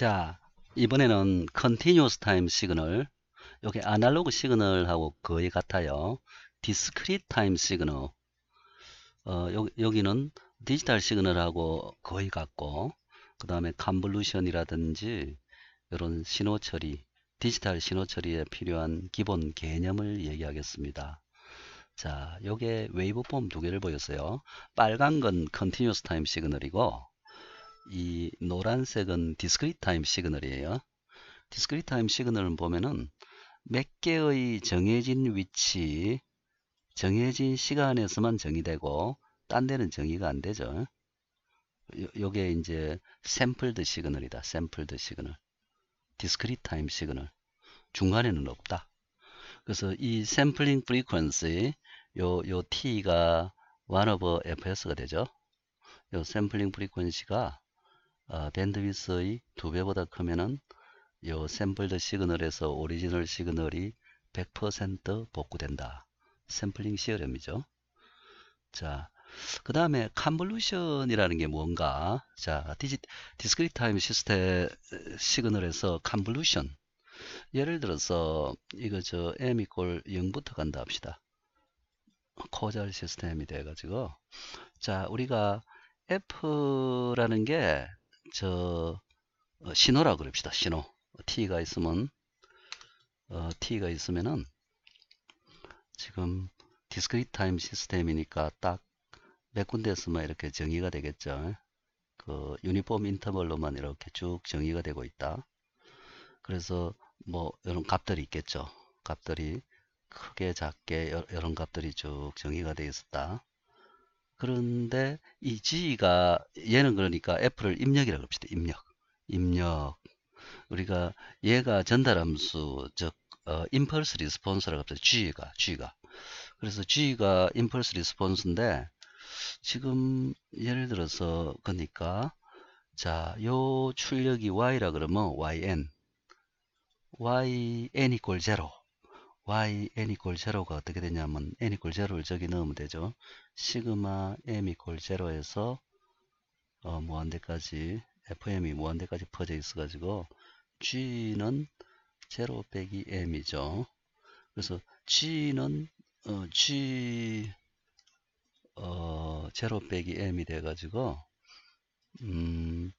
자, 이번에는 continuous time 시그널 여기 아날로그 시그널하고 거의 같아요. discrete time 시그널 어, 요, 여기는 디지털 시그널하고 거의 같고 그 다음에 컨볼루션이라든지 이런 신호 처리 디지털 신호 처리에 필요한 기본 개념을 얘기하겠습니다. 자, 요게 웨이브폼 두 개를 보였어요. 빨간 건 컨티뉴스 타임 시그널이고 이 노란색은 디스크리 타임 시그널이에요. 디스크리 타임 시그널을 보면은 몇 개의 정해진 위치, 정해진 시간에서만 정의되고 딴 데는 정의가 안 되죠. 요, 게 이제 샘플드 시그널이다. 샘플드 시그널. 디스크리 타임 시그널. 중간에는 없다. 그래서 이 샘플링 프리퀀시 요, 요 t가 1 over fs가 되죠. 요 샘플링 프리퀀시가 어, 밴드위스의 두 배보다 크면은 요 샘플드 시그널에서 오리지널 시그널이 100% 복구된다. 샘플링 시어렴이죠. 자, 그 다음에 컨볼루션이라는 게 뭔가? 자, 디지, 디스크리트 타임 시스템 시그널에서 컨볼루션. 예를 들어서 이거 저 m 이꼴 0부터 간다 합시다. 코절 시스템이 돼가지고 자, 우리가 F라는 게저 어, 신호라 그럽시다. 신호. t가 있으면 어, t가 있으면은 지금 디스크리트 타임 시스템이니까 딱 몇군데서면 이렇게 정의가 되겠죠. 그 유니폼 인터벌로만 이렇게 쭉 정의가 되고 있다. 그래서 뭐 이런 값들이 있겠죠. 값들이 크게 작게 여러 값들이 쭉 정의가 되어 있었다. 그런데 이 G가 얘는 그러니까 F를 입력이라고 합시다. 입력. 입력. 우리가 얘가 전달함수 즉 어, i 펄스리스 s e 라고 합시다. G가 G가. 그래서 G가 i 펄스리스 s e 인데 지금 예를 들어서 그러니까 자, 요 출력이 y라 그러면 yn yn 이꼴 0 yn 이꼴 0가 어떻게 되냐면 n 이꼴 0를 저기 넣으면 되죠. 시그마 m 이골 제로에서 어, 무한대까지 fm이 무한대까지 퍼져 있어 가지고 g는 제로 빼기 m이죠 그래서 g는 어, g 어, 제로 빼기 m이 돼 가지고 음,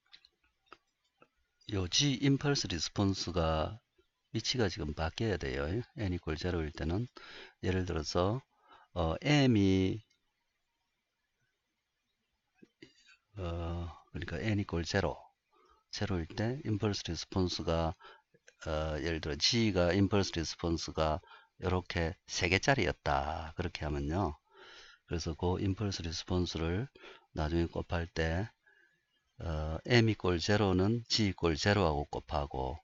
요 g i 펄스리스폰스가 위치가 지금 바뀌어야 돼요. n 이골 제로일 때는 예를 들어서 어, m이 어, 그러니까 n equal 0제일때 임펄스 리스폰스가 어, 예를 들어 G가 임펄스 리스폰스가 이렇게 3개짜리였다 그렇게 하면요 그래서 그 임펄스 리스폰스를 나중에 곱할 때 어, m 이꼴 0는 g 이꼴 0하고 곱하고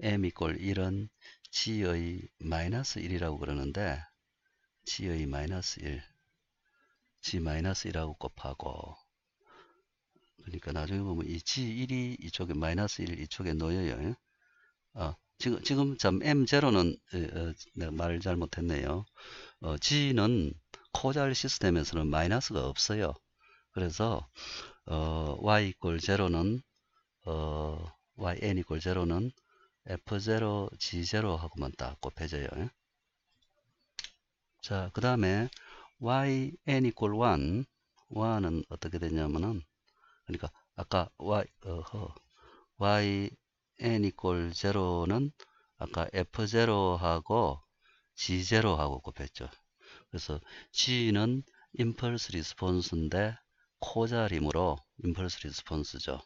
m 이꼴 1은 g의 마이너스 1이라고 그러는데 g의 마이너스 1 g 마이너스 1하고 곱하고 그러니까 나중에 보면 이 G1이 이쪽에 마이너스 1 이쪽에 놓여요. 아, 지금 지금 참 M0는 어, 내가 말을 잘못했네요. 어, G는 코잘 시스템에서는 마이너스가 없어요. 그래서 어, y 이꼴 0는 어, yn 이꼴 0는 f0, g0 하고만 딱 곱해져요. 자, 그 다음에 yn 이꼴 1 1은 어떻게 되냐면은 그러니까 아까 y 어허, y n e q 0는 아까 f0하고 g0하고 곱했죠. 그래서 g는 임펄스 리스폰스인데 코자림으로 임펄스 리스폰스죠.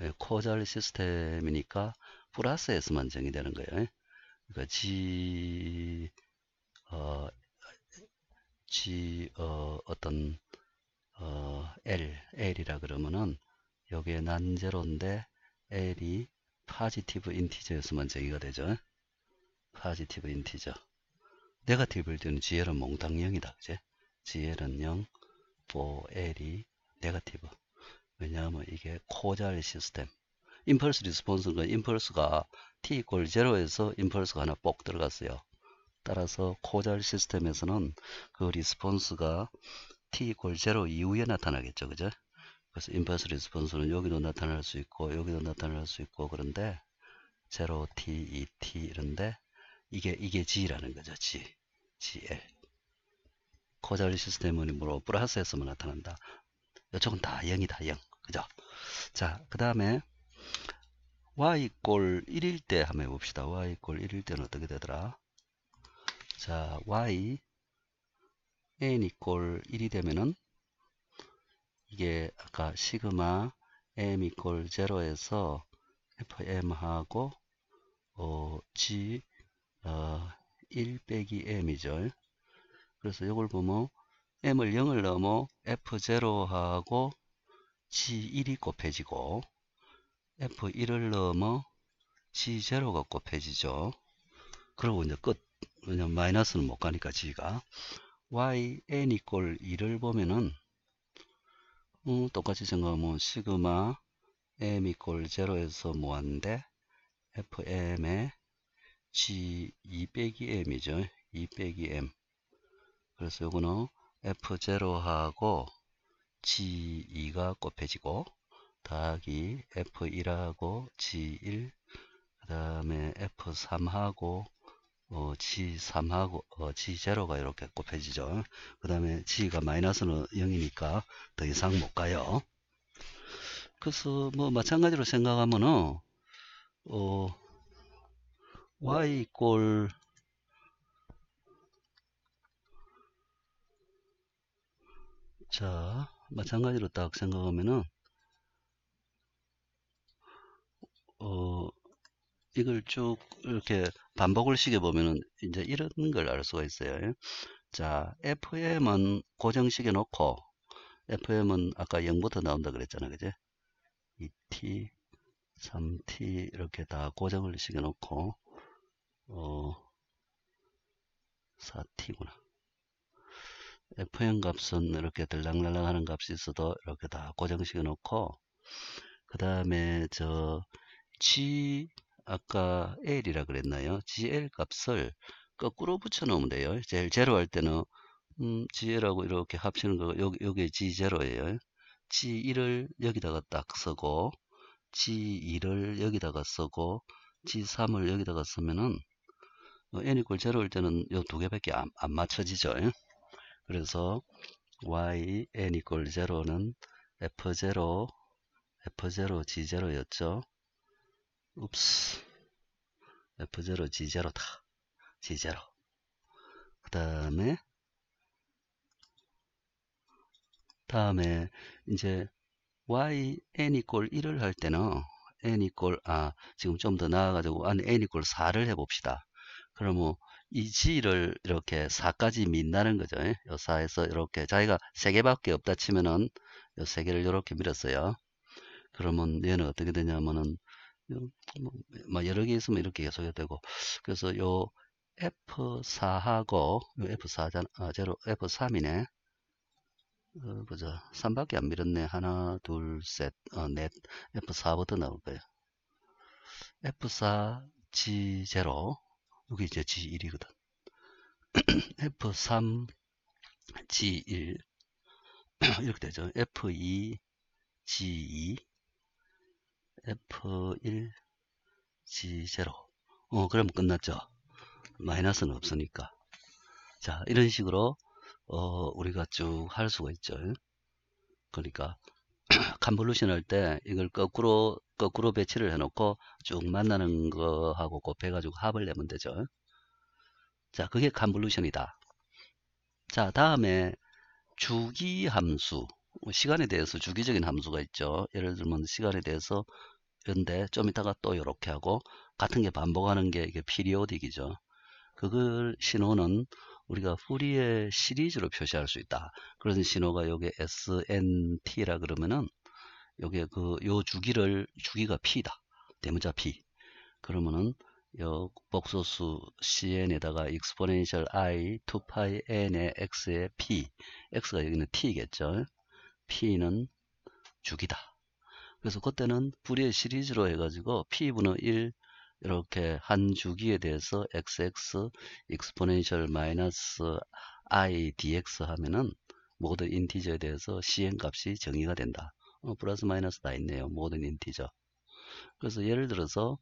예, 코잘 시스템이니까 플러스 s만 정의되는 거예요. 예? 그러니까 g 어, g 어, 어떤 어, L, L이라 그러면은 여기에 난제로인데 L이 positive i n t e g e r 였으면 제기가 되죠. positive 파지티브 e 티저 t 가티 e 일 때는 GL은 몽땅 0이다. 그제? GL은 0, 4L이 negative. 왜냐하면 이게 코잘 시스템. 임펄스 리스폰스는 임펄스가 t 이퀄 0에서 임펄스가 하나 뻑 들어갔어요. 따라서 코잘 시스템에서는 그 리스폰스가 t 이퀄 제로 이후에 나타나겠죠. 그죠? 그래서 인버스 리스폰스는 여기도 나타날 수 있고 여기도 나타날 수 있고 그런데 제로 t 2t 이런데 이게 이게 g라는 거죠. g, gl. 코자리 시스템은 뭐로 플러스에서만 나타난다. 이쪽은 다 0이다. 0. 그죠? 자, 그 다음에 y 꼴 1일 때 한번 해봅시다. y 꼴 1일 때는 어떻게 되더라? 자, y n 이꼴 1이 되면은 이게 아까 시그마 m 이꼴 0에서 fm하고 어, g 어, 1 빼기 m이죠. 그래서 이걸 보면 m을 0을 넘어 f0하고 g1이 곱해지고 f1을 넘어 g0가 곱해지죠. 그러고 이제 끝. 왜냐면 마이너스는 못 가니까 g가. y n 이꼴 2를 보면은 음, 똑같이 생각하면 시그마 m 이꼴 0에서 뭐한데 fm의 g2 빼기 m이죠. 2 e 빼기 m 그래서 요거는 f0하고 g2가 곱해지고 더하기 f1하고 g1 그 다음에 f3하고 어, G3하고 어, G0가 이렇게 곱해지죠. 그 다음에 G가 마이너스는 0이니까 더 이상 못 가요. 그래서 뭐 마찬가지로 생각하면은 어, y 이꼴 자 마찬가지로 딱 생각하면은 이걸 쭉 이렇게 반복을 시켜 보면은 이제 이런 걸 알 수가 있어요. 자, FM은 고정식에 놓고 FM은 아까 0부터 나온다 그랬잖아, 그제? 2T, 3T 이렇게 다 고정을 시켜 놓고 어 4T구나. FM 값은 이렇게 들락날락 하는 값이 있어도 이렇게 다 고정시켜 놓고 그 다음에 저 G 아까 L이라 그랬나요? GL 값을 거꾸로 붙여놓으면 돼요. 제일 제로 할 때는 음, GL하고 이렇게 합치는 거 여기 여 G0예요. G1을 여기다가 딱 쓰고 G2를 여기다가 쓰고 G3을 여기다가 쓰면은 어, n 이꼴 제로일 때는 이 두 개밖에 안, 안, 맞춰지죠. 그래서 y n 이꼴 제로는 f0 f0 g0였죠. 읍스 F0 G0다 G0 그 다음에 다음에 이제 y n 이꼴 1을 할 때는 n 이꼴 아 지금 좀 더 나아가지고 안 n 이꼴 4를 해봅시다. 그러면 이 g를 이렇게 4까지 민다는 거죠. 예? 요 4에서 이렇게 자기가 3개밖에 없다 치면은 요 3개를 이렇게 밀었어요. 그러면 얘는 어떻게 되냐면은 뭐, 뭐 여러 개 있으면 이렇게 계속이 해 되고 그래서 요 F4하고 요 F4잖아 아, 제로 F3이네 어, 그죠 3밖에 안 밀었네 하나 둘셋넷 어, 넷. F4부터 나올 거예요 F4 G0 여기 이제 G1이거든 F3 G1 이렇게 되죠 F2 G2 F1 G0 어 그러면 끝났죠 마이너스는 없으니까 자 이런 식으로 어, 우리가 쭉 할 수가 있죠 그러니까 컨볼루션 할 때 이걸 거꾸로 거꾸로 배치를 해놓고 쭉 만나는 거하고 곱해가지고 합을 내면 되죠 자 그게 컨볼루션이다 자 다음에 주기 함수 시간에 대해서 주기적인 함수가 있죠 예를 들면 시간에 대해서 그런데 좀 이따가 또 이렇게 하고 같은 게 반복하는 게 이게 피리오딕이죠. 그걸 신호는 우리가 후리의 시리즈로 표시할 수 있다. 그런 신호가 여기 SNT라 그러면은 요게 그 요 주기를 주기가 P다. 대문자 P. 그러면은 요 복소수 cn에다가 exponential i 2pi n의 x의 p x가 여기는 t겠죠 p는 주기다 그래서 그때는 불의 시리즈로 해가지고 P분의 1 이렇게 한 주기에 대해서 XX exponential minus i dx 하면은 모든 인티저에 대해서 cn 값이 정의가 된다. 어, 플러스 마이너스 다 있네요. 모든 인티저. 그래서 예를 들어서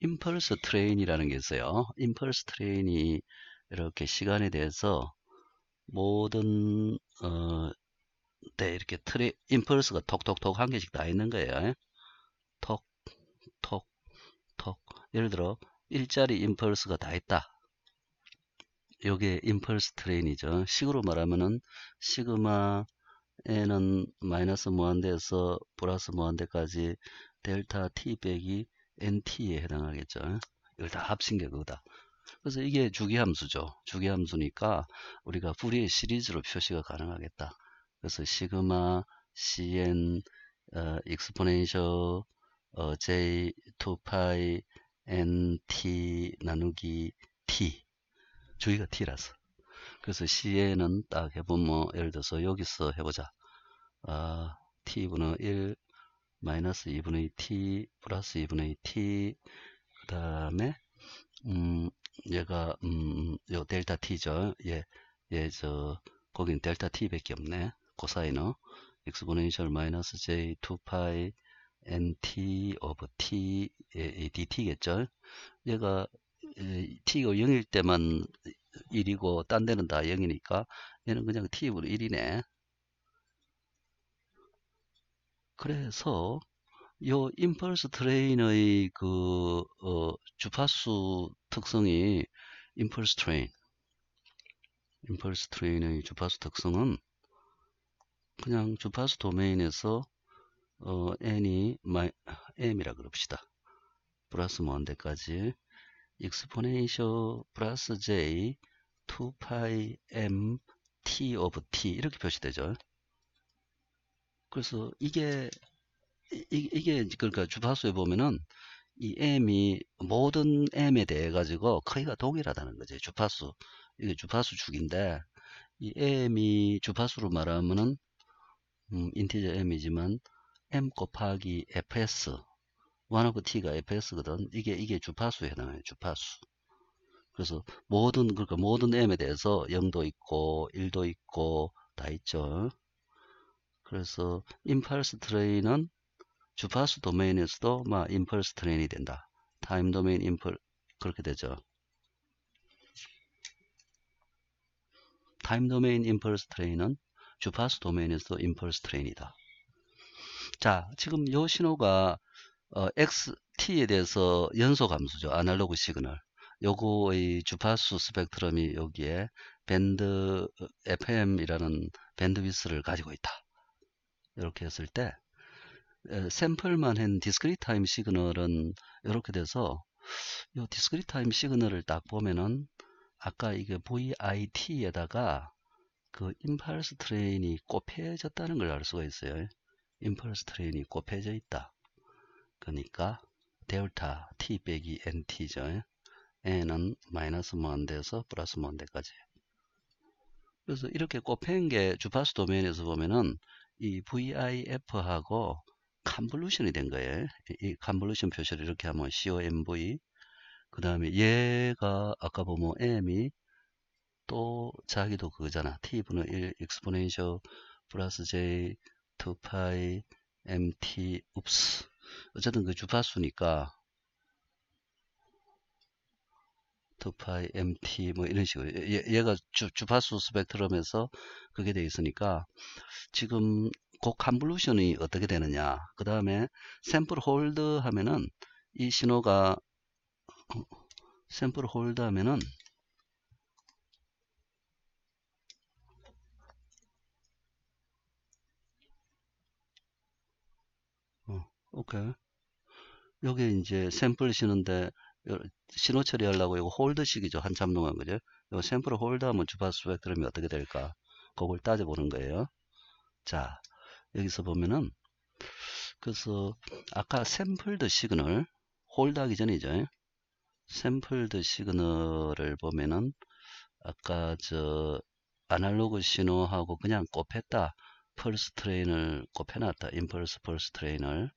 임펄스 트레인이라는 게 있어요. 임펄스 트레인이 이렇게 시간에 대해서 모든 어, 때 네, 이렇게 트리 임펄스가 톡톡톡 한 개씩 다 있는 거예요. 톡, 톡, 톡. 예를 들어 일자리 임펄스가 다 있다. 요게 임펄스 트레인이죠. 식으로 말하면은 시그마 에는 마이너스 무한대에서 플러스 무한대까지 델타 t 빼기 nt에 해당하겠죠. 이걸 다 합친 게 그거다. 그래서 이게 주기함수죠. 주기함수니까 우리가 불의 시리즈로 표시가 가능하겠다. 그래서 시그마 cn 어, e x p o n e 어, j 2파이 nt 나누기 t 주위가 t라서 그래서 cn은 딱 해보면 뭐 예를 들어서 여기서 해보자 아, t분의 1 마이너스 2분의 t 플러스 2분의 t 그 다음에 음 얘가 음요 음, 델타 t죠 예예저 거긴 델타 t 밖에 없네 코사이너 엑스포네셜 마이너스 j 2파이 nt of t dt겠죠. 얘가 t가 0일 때만 1이고 딴 데는 다 0이니까 얘는 그냥 t 으로 1이네. 그래서 요 임펄스 트레인의 그 어, 주파수 특성이 임펄스 트레인 임펄스 트레인의 주파수 특성은 그냥 주파수 도메인에서 어, n이 마이, m이라 그럽시다. 플러스 먼데까지 익스포네이셔 플러스 j 2파이 m t of t 이렇게 표시되죠. 그래서 이게 이, 게 그러니까 주파수에 보면은 이 m이 모든 m에 대해 가지고 크기가 동일하다는 거죠. 주파수 이게 주파수 축인데 이 m이 주파수로 말하면은 음, 인티저 m이지만 m 곱하기 fs one of t가 fs거든 이게 이게 주파수에 해당해요 주파수 그래서 모든 그러니까 모든 m에 대해서 0도 있고 1도 있고 다 있죠 그래서 임펄스 트레인은 주파수 도메인에서도 막 임펄스 트레인이 된다 타임 도메인 임펄 그렇게 되죠 타임 도메인 임펄스 트레인은 주파수 도메인에서 임펄스 트레인이다. 자, 지금 이 신호가 어, XT에 대해서 연소 감수죠. 아날로그 시그널. 요거의 주파수 스펙트럼이 여기에 밴드 FM이라는 밴드위스를 가지고 있다. 이렇게 했을 때 샘플만 한 디스크리 타임 시그널은 이렇게 돼서 요 디스크리 타임 시그널을 딱 보면은 아까 이게 VIT에다가 그 임펄스 트레인이 꼽혀졌다는 걸 알 수가 있어요. 임펄스 트레인이 꼽혀져 있다. 그러니까 델타 t 빼기 nt죠. n은 마이너스 먼데에서 뭐 플러스 먼데까지 뭐 그래서 이렇게 꼽힌 게 주파수 도면에서 보면은 이 vif하고 컨볼루션이 된 거예요. 이 컨볼루션 표시를 이렇게 하면 comv 그 다음에 얘가 아까 보면 m이 또 자기도 그거잖아. t분의 1 exponential 플러스 j 2파이 mt 읍스 어쨌든 그 주파수니까 2파이 mt 뭐 이런 식으로 얘, 가 주, 주파수 스펙트럼에서 그게 돼 있으니까 지금 곡 컨볼루션이 어떻게 되느냐 그 다음에 샘플 홀드 하면은 이 신호가 샘플 어, 홀드 하면은 오케이. 여기 이제 샘플 시는데 신호 처리하려고 이거 홀드식이죠. 한참 동안 그죠? 이 샘플을 홀드하면 주파수 스펙트럼이 어떻게 될까? 그걸 따져보는 거예요. 자, 여기서 보면은 그래서 아까 샘플드 시그널 홀드하기 전이죠. 샘플드 시그널을 보면은 아까 저 아날로그 신호하고 그냥 곱했다. 펄스 트레인을 곱해놨다. 인펄스 펄스 트레인을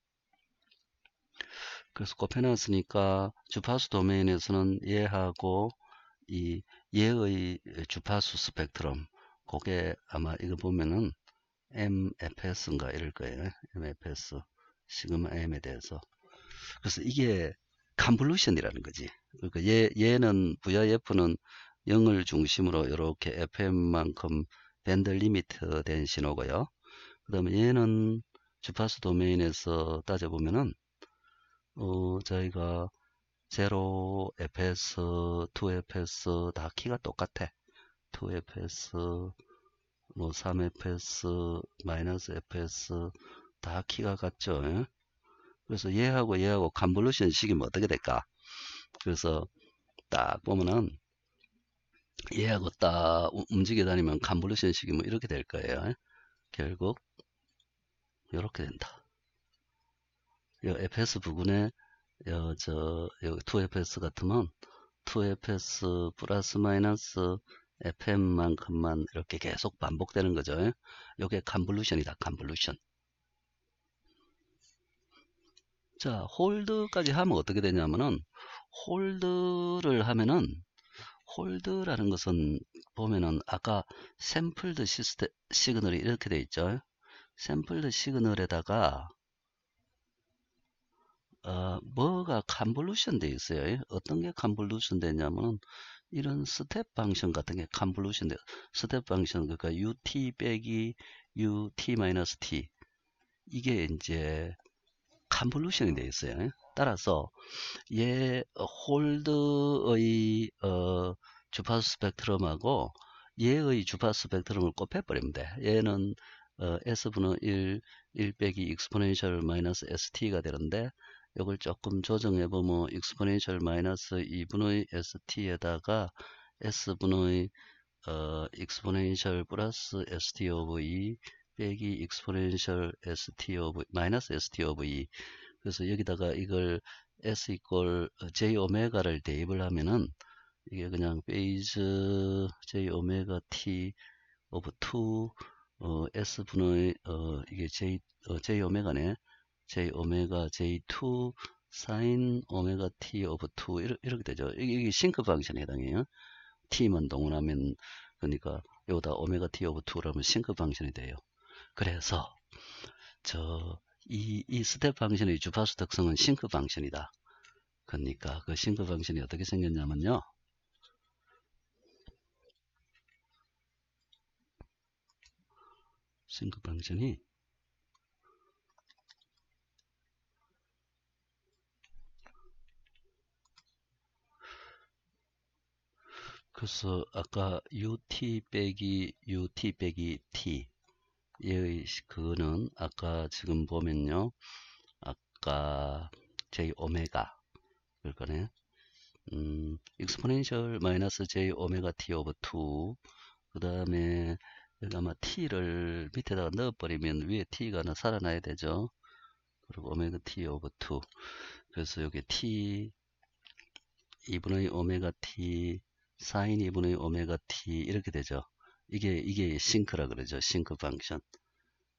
그래서 곱해놨으니까 주파수 도메인에서는 얘하고 이 얘의 주파수 스펙트럼 그게 아마 이거 보면은 MFS인가 이럴 거예요. MFS 시그마 M에 대해서 그래서 이게 컨볼루션이라는 거지. 그러니까 얘, 예, 얘는 부야 F는 0을 중심으로 이렇게 FM만큼 밴드 리미트 된 신호고요. 그 다음에 얘는 주파수 도메인에서 따져보면은 어, 저희가 0fs, 2fs 다 키가 똑같아. 2fs, 뭐 3fs, 마이너스 fs 다 키가 같죠. 예? 그래서 얘하고 얘하고 컨볼루션 식이면 어떻게 될까? 그래서 딱 보면은 얘하고 딱 움직여 다니면 컨볼루션 식이면 이렇게 될 거예요. 예? 결국 이렇게 된다. 요 fs 부분에 요, 저, 요 2fs 같으면 2fs 플러스 마이너스 fm만큼만 이렇게 계속 반복되는 거죠. 요게 컨볼루션이다. 컨볼루션. 자, 홀드까지 하면 어떻게 되냐면은 홀드를 하면은 홀드라는 것은 보면은 아까 샘플드 시스템 시그널이 이렇게 돼 있죠. 샘플드 시그널에다가 어, 뭐가 컨볼루션 돼 있어요. 어떤 게 컨볼루션 되냐면은 이런 스텝 방션 같은 게 컨볼루션 돼. 요 스텝 펑션 그러니까 ut 빼기 ut 마이너스 t 이게 이제 컨볼루션이 돼 있어요. 따라서 얘 홀드의 어, 주파수 스펙트럼하고 얘의 주파수 스펙트럼을 곱해버리면 돼. 얘는 어, s분의 1, 1 빼기 익스포넨셜 마이너스 st가 되는데 이걸 조금 조정해 보면 익스포네셜 마이너스 2분의 st에다가 s분의 어, 익스포네셜 플러스 st o 브2 e 빼기 익스포네셜 st o 브 마이너스 st o 브2 e. 그래서 여기다가 이걸 s 이꼴 j 오메가를 대입을 하면은 이게 그냥 베이즈 j 오메가 t 오브 2 어, s 분의 어, 이게 j 어, j 오메가네 j 오메가 j2 sin 오메가 t 오브 2 이렇게, 이렇게 되죠. 이게, 싱크 방식에 해당해요. t만 동원하면 그러니까 여기다 오메가 t 오브 2라면 싱크 방식이 돼요. 그래서 저 이 이 스텝 방식의 주파수 특성은 싱크 방식이다. 그러니까 그 싱크 방식이 어떻게 생겼냐면요. 싱크 방식이 그래서 아까 ut 빼기 ut 빼기 t 예, 그거는 아까 지금 보면요. 아까 j 오메가 그거네. 음, exponential 마이너스 j 오메가 t 오버 2. 그다음에 여기 아마 t를 밑에다가 넣어 버리면 위에 t가 하나 살아나야 되죠. 그리고 오메가 t 오버 2. 그래서 여기 t 2분의 오메가 t 사인 2분의 오메가 t 이렇게 되죠. 이게 이게 싱크라 그러죠. 싱크 펑션.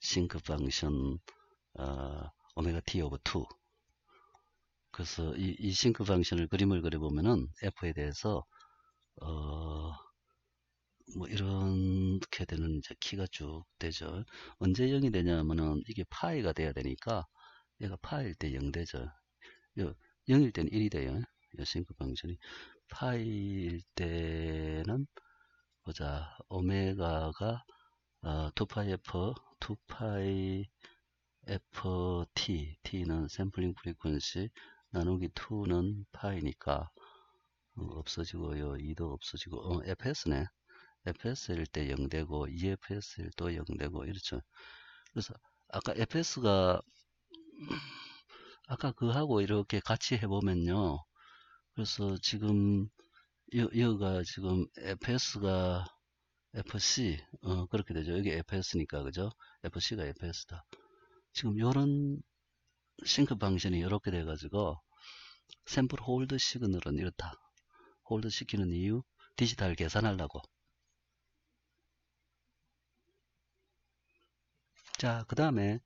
싱크 펑션 어, 오메가 t 오브 2. 그래서 이, 이 싱크 펑션을 그림을 그려 보면은 f에 대해서 어, 뭐 이렇게 되는 이제 키가 쭉 되죠. 언제 0이 되냐면은 이게 파이가 돼야 되니까 얘가 파일 때 0 되죠. 0일 때는 1이 돼요. 싱크 펑션이. 파일 이 때는 보자 오메가가 어, 2파이F 2파이FT T는 샘플링 프리퀀시 나누기 2는 파이니까 어, 없어지고요 2도 없어지고 어, FS네 FS일 때 0되고 EFS일 또 0되고 이렇죠 그래서 아까 FS가 아까 그하고 이렇게 같이 해보면요 그래서 지금 여, 기가 지금 FS가 FC 어, 그렇게 되죠. 여기 FS니까 그죠? FC가 FS다. 지금 이런 싱크 방식이 이렇게 돼가지고 샘플 홀드 시그널은 이렇다. 홀드 시키는 이유 디지털 계산하려고. 자, 그 다음에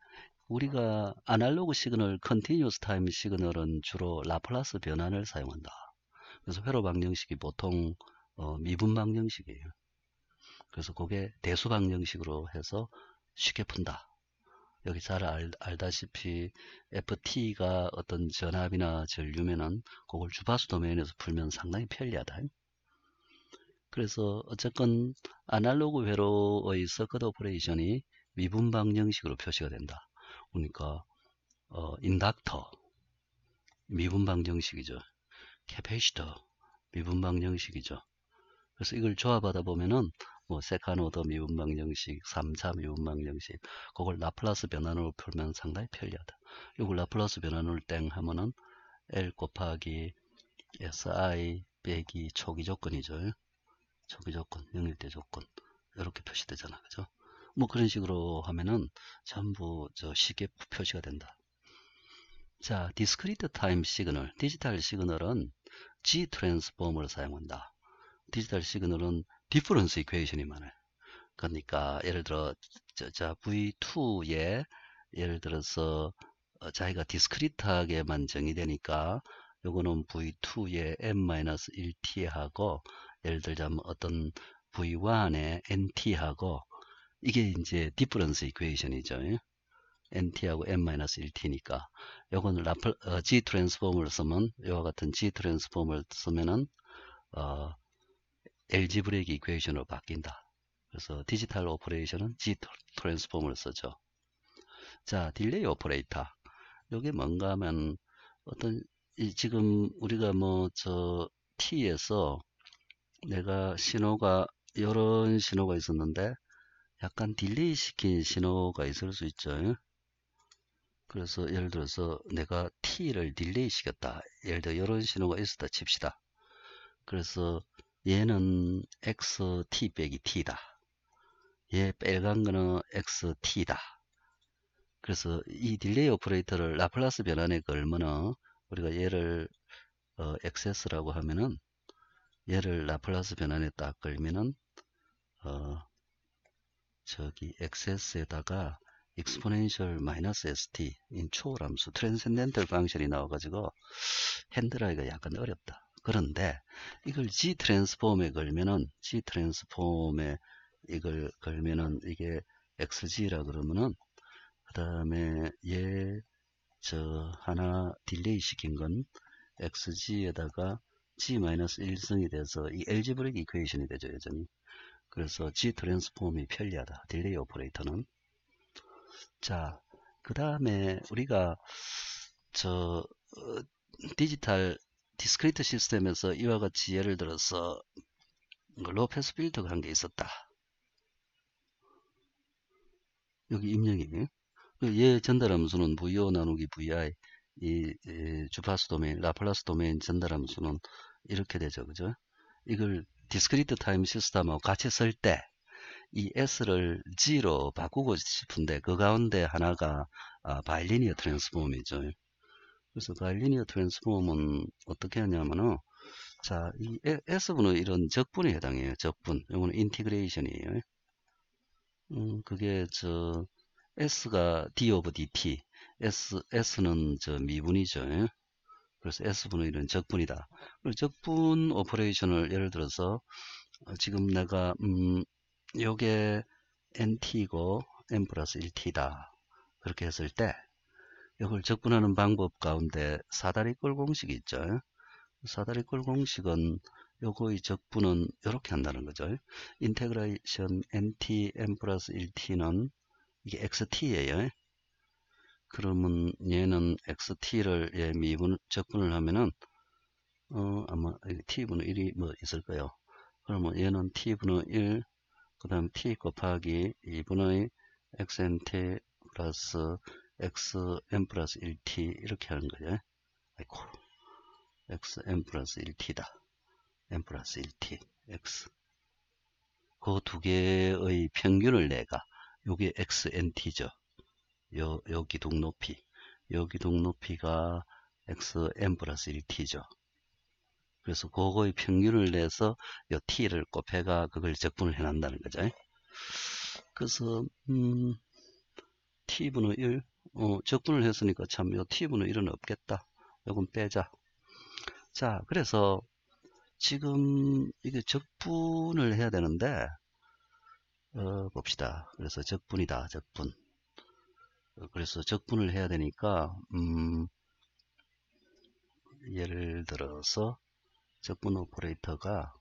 우리가 아날로그 시그널, 컨티뉴스 타임 시그널은 주로 라플라스 변환을 사용한다. 그래서 회로 방정식이 보통 어, 미분 방정식이에요. 그래서 그게 대수 방정식으로 해서 쉽게 푼다. 여기 잘 알, 다시피 FT가 어떤 전압이나 전류면은 그걸 주파수 도면에서 풀면 상당히 편리하다. 그래서 어쨌건 아날로그 회로의 서킷 오퍼레이션이 미분 방정식으로 표시가 된다. 그러니까 어, 인닥터 미분 방정식이죠. 캐페시터 미분방 형식이죠 그래서 이걸 조합하다 보면은 뭐세카노더 미분방 형식 3차 미분방 형식 그걸 라플라스 변환으로 풀면 상당히 편리하다. 이걸 라플라스 변환으로 땡 하면은 L 곱하기 SI 빼기 초기 조건이죠. 초기 조건, 영일대 조건 이렇게 표시되잖아. 그죠? 뭐 그런 식으로 하면은 전부 저 쉽게 표시가 된다. 자, 디스크리트 타임 시그널, 디지털 시그널은 G 트랜스폼을 사용한다. 디지털 시그널은 디퍼런스 이퀘이션이 많아요. 그러니까 예를 들어 자 V2에 예를 들어서 어, 자기가 디스크리트하게만 정의되니까 요거는 v 2에 M-1T하고 예를 들자면 뭐 어떤 v 1에 NT하고 이게 이제 디퍼런스 이퀘이션이죠. nt하고 n-1t니까 요건 라플, 어, g 트랜스폼을 쓰면 이와 같은 g 트랜스폼을 쓰면은 어, 엘지브렉 이퀘이션으로 바뀐다. 그래서 디지털 오퍼레이션은 g 트랜스폼을 쓰죠. 자, 딜레이 오퍼레이터. 요게 뭔가 하면 어떤 이 지금 우리가 뭐 저 t에서 내가 신호가 이런 신호가 있었는데 약간 딜레이 시킨 신호가 있을 수 있죠. 그래서 예를 들어서 내가 t를 딜레이 시켰다. 예를 들어 이런 신호가 있었다 칩시다. 그래서 얘는 xt 빼기 t다. 얘 빨간 거는 xt다. 그래서 이 딜레이 오퍼레이터를 라플라스 변환에 걸면은 우리가 얘를 어, xs라고 하면은 얘를 라플라스 변환에 딱 걸면은 어, 저기 xs에다가 exponential minus st 인 초함수 월 트랜센덴탈 방션이 나와가지고 핸들하기가 약간 어렵다. 그런데 이걸 g 트랜스폼에 걸면은 g 트랜스폼에 이걸 걸면은 이게 xg라 그러면은 그 다음에 얘 저 하나 딜레이 시킨 건 xg에다가 g-1승이 돼서 이 엘지브릭 이퀘이션이 되죠 여전히 그래서 g 트랜스폼이 편리하다 딜레이 오퍼레이터는 자, 그 다음에 우리가 저 어, 디지털 디스크리트 시스템에서 이와 같이 예를 들어서 로페스 필터가 한 게 있었다. 여기 입력이 얘 그 예 전달함수는 VO 나누기 VI 이, 이 주파수 도메인 라플라스 도메인 전달함수는 이렇게 되죠 그죠 이걸 디스크리트 타임 시스템하고 같이 쓸때 이 S를 G로 바꾸고 싶은데 그 가운데 하나가 아, 바일리니어 트랜스폼이죠. 그래서 바일리니어 트랜스폼은 어떻게 하냐면은 자, 이 S분은 이런 적분에 해당해요. 적분. 이거는 인티그레이션이에요. 음, 그게 저 S가 D 오브 DT. S, S는 저 미분이죠. 그래서 S분은 이런 적분이다. 그리고 적분 오퍼레이션을 예를 들어서 어, 지금 내가 음, 요게 nt고 이 n 플러스 1t다. 그렇게 했을 때 이걸 접근하는 방법 가운데 사다리꼴 공식이 있죠. 사다리꼴 공식은 요거의 적분은 이렇게 한다는 거죠. 인테그레이션 nt n 플러스 1t는 이게 xt예요. 그러면 얘는 xt를 얘 미분 적분을 하면은 어 아마 t분의 1이 뭐 있을 까요 그러면 얘는 t분의 1그 다음 t 곱하기 2분의 xnt 플러스 xn 플러스 1t 이렇게 하는 거죠. 아이고 xn 플러스 1t다. n 플러스 1t x 그 두 개의 평균을 내가 요게 xnt죠. 요, 요 기둥 높이 요 기둥 높이가 xn 플러스 1t죠. 그래서 그거의 평균을 내서 요 t를 곱해가 그걸 적분을 해낸다는 거죠. 그래서 음, t분의 1 어, 적분을 했으니까 참 요 t분의 1은 없겠다. 요건 빼자. 자 그래서 지금 이게 적분을 해야 되는데 어, 봅시다. 그래서 적분이다. 적분. 그래서 적분을 해야 되니까 음, 예를 들어서 적분 오퍼레이터가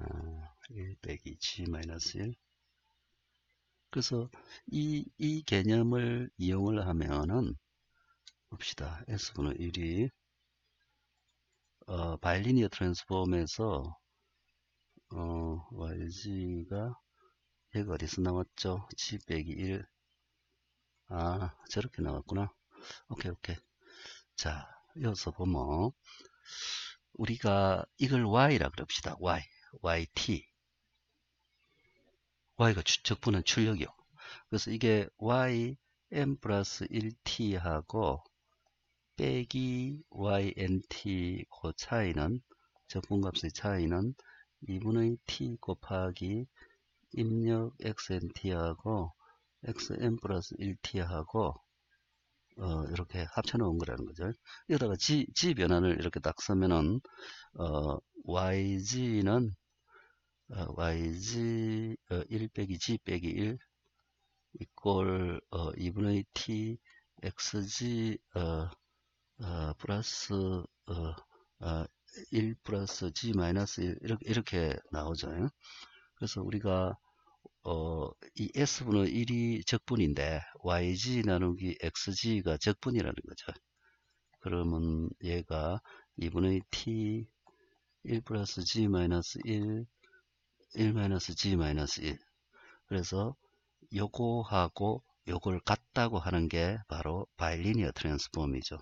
1 어, 빼기 g 마이너스 1 그래서 이, 이 개념을 이용을 하면은 봅시다. S분의 1이 어, 바일리니어 트랜스폼에서 어, YG가 얘가 어디서 나왔죠? G 빼기 1 아, 저렇게 나왔구나. 오케이, 오케이. 자, 여기서 보면 우리가 이걸 y라 그럽시다. y, yt. y가 적분은 출력이요. 그래서 이게 ym 플러스 1t하고 빼기 ynt 그 차이는 적분값의 차이는 2분의 t 곱하기 입력 xnt하고 x m 플러스 1t하고 어, 이렇게 합쳐놓은 거라는 거죠. 여기다가 g, g 변환을 이렇게 딱 쓰면은 어, yg는 어, yg 어, 1 빼기 g 빼기 1 이꼴 어, 2분의 t xg 어, 어, 플러스 어, 어, 1 플러스 g 마이너스 1 이렇게, 이렇게 나오죠. 그래서 우리가 어, 이 S분의 1이 적분인데 YG 나누기 XG가 적분이라는 거죠. 그러면 얘가 2분의 T 1 플러스 G 마이너스 1 1 마이너스 G 마이너스 1 그래서 요거하고 요걸 같다고 하는 게 바로 바일리니어 트랜스폼이죠.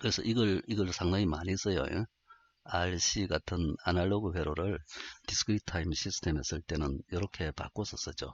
그래서 이걸 이걸 상당히 많이 써요. RC 같은 아날로그 회로를 디스크리타임 시스템에 쓸 때는 이렇게 바꿔서 쓰죠.